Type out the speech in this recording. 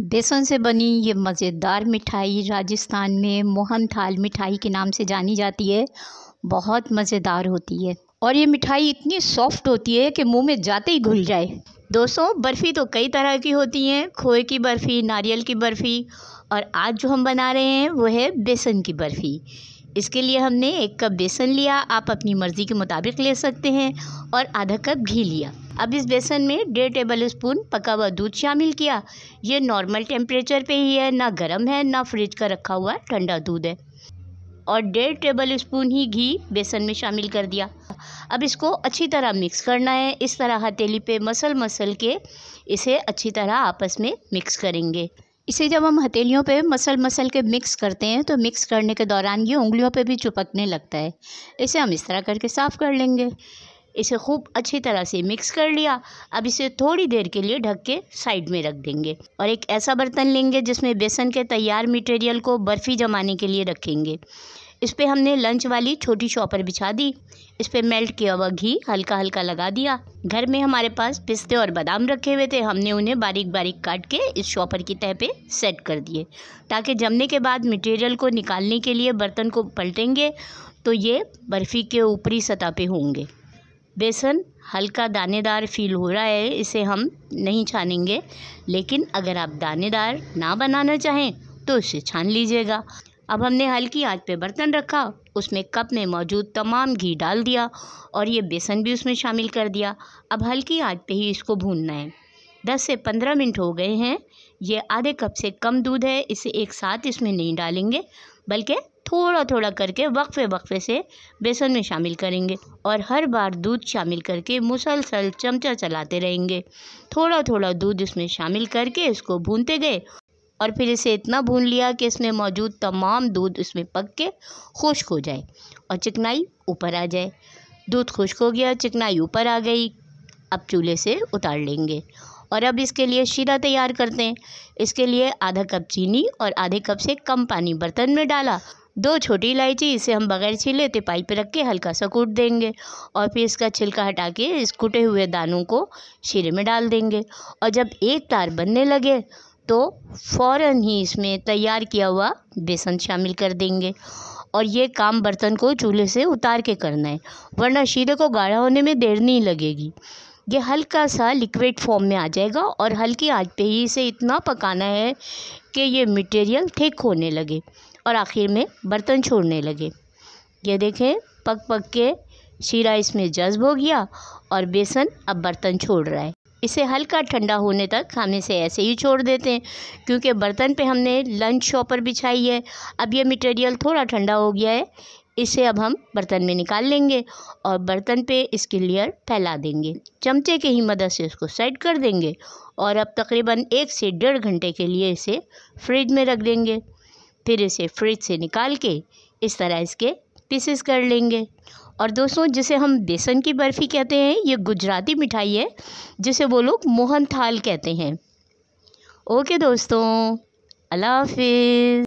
बेसन से बनी ये मज़ेदार मिठाई राजस्थान में मोहन थाल मिठाई के नाम से जानी जाती है बहुत मज़ेदार होती है और ये मिठाई इतनी सॉफ्ट होती है कि मुंह में जाते ही घुल जाए दोस्तों बर्फ़ी तो कई तरह की होती हैं खोए की बर्फ़ी नारियल की बर्फ़ी और आज जो हम बना रहे हैं वो है बेसन की बर्फ़ी इसके लिए हमने एक कप बेसन लिया आप अपनी मर्ज़ी के मुताबिक ले सकते हैं और आधा कप घी लिया अब इस बेसन में डेढ़ टेबल स्पून पका हुआ दूध शामिल किया ये नॉर्मल टेम्परेचर पे ही है ना गर्म है ना फ्रिज का रखा हुआ ठंडा दूध है और डेढ़ टेबल स्पून ही घी बेसन में शामिल कर दिया अब इसको अच्छी तरह मिक्स करना है इस तरह हथेली पे मसल मसल के इसे अच्छी तरह आपस में मिक्स करेंगे इसे जब हम हथेलियों पे मसल मसल के मिक्स करते हैं तो मिक्स करने के दौरान ये उंगलियों पे भी चुपकने लगता है इसे हम इस तरह करके साफ़ कर लेंगे इसे खूब अच्छी तरह से मिक्स कर लिया अब इसे थोड़ी देर के लिए ढक के साइड में रख देंगे और एक ऐसा बर्तन लेंगे जिसमें बेसन के तैयार मटेरियल को बर्फ़ी जमाने के लिए रखेंगे इस पर हमने लंच वाली छोटी शॉपर बिछा दी इस पर मेल्ट किया हुआ घी हल्का हल्का लगा दिया घर में हमारे पास पिस्ते और बादाम रखे हुए थे हमने उन्हें बारीक बारीक काट के इस शॉपर की तह पे सेट कर दिए ताकि जमने के बाद मटेरियल को निकालने के लिए बर्तन को पलटेंगे तो ये बर्फ़ी के ऊपरी सतह पे होंगे बेसन हल्का दानेदार फ़ील हो रहा है इसे हम नहीं छानेंगे लेकिन अगर आप दानेदार ना बनाना चाहें तो इसे छान लीजिएगा अब हमने हल्की आंच पे बर्तन रखा उसमें कप में मौजूद तमाम घी डाल दिया और ये बेसन भी उसमें शामिल कर दिया अब हल्की आंच पे ही इसको भूनना है दस से पंद्रह मिनट हो गए हैं ये आधे कप से कम दूध है इसे एक साथ इसमें नहीं डालेंगे बल्कि थोड़ा थोड़ा करके वक्फ़े वक्फ़े से बेसन में शामिल करेंगे और हर बार दूध शामिल करके मुसलसल चमचा चलाते रहेंगे थोड़ा थोड़ा दूध इसमें शामिल करके इसको भूनते गए और फिर इसे इतना भून लिया कि इसमें मौजूद तमाम दूध इसमें पक के खुश्क हो जाए और चिकनाई ऊपर आ जाए दूध खुश्क हो गया चिकनाई ऊपर आ गई अब चूल्हे से उतार लेंगे और अब इसके लिए शीरा तैयार करते हैं इसके लिए आधा कप चीनी और आधे कप से कम पानी बर्तन में डाला दो छोटी इलायची इसे हम बगैर छीले थे पाइप रख के हल्का सा कूट देंगे और फिर इसका छिलका हटा के इस कूटे हुए दानों को शीरे में डाल देंगे और जब एक तार बनने लगे तो फ़ौर ही इसमें तैयार किया हुआ बेसन शामिल कर देंगे और ये काम बर्तन को चूल्हे से उतार के करना है वरना शीरे को गाढ़ा होने में देर नहीं लगेगी ये हल्का सा लिक्विड फॉर्म में आ जाएगा और हल्की आंच पे ही इसे इतना पकाना है कि ये मटेरियल थिक होने लगे और आखिर में बर्तन छोड़ने लगे यह देखें पक पक के शीरा इसमें जज्ब हो गया और बेसन अब बर्तन छोड़ रहा है इसे हल्का ठंडा होने तक हम इसे ऐसे ही छोड़ देते हैं क्योंकि बर्तन पे हमने लंच शॉपर बिछाई है अब ये मटेरियल थोड़ा ठंडा हो गया है इसे अब हम बर्तन में निकाल लेंगे और बर्तन पे इसकी लेयर फैला देंगे चमचे के ही मदद से इसको सेट कर देंगे और अब तकरीबन एक से डेढ़ घंटे के लिए इसे फ्रिज में रख देंगे फिर इसे फ्रिज से निकाल के इस तरह इसके पीसेस कर लेंगे और दोस्तों जिसे हम बेसन की बर्फ़ी कहते हैं ये गुजराती मिठाई है जिसे वो लोग मोहन थाल कहते हैं ओके दोस्तों अल्लाह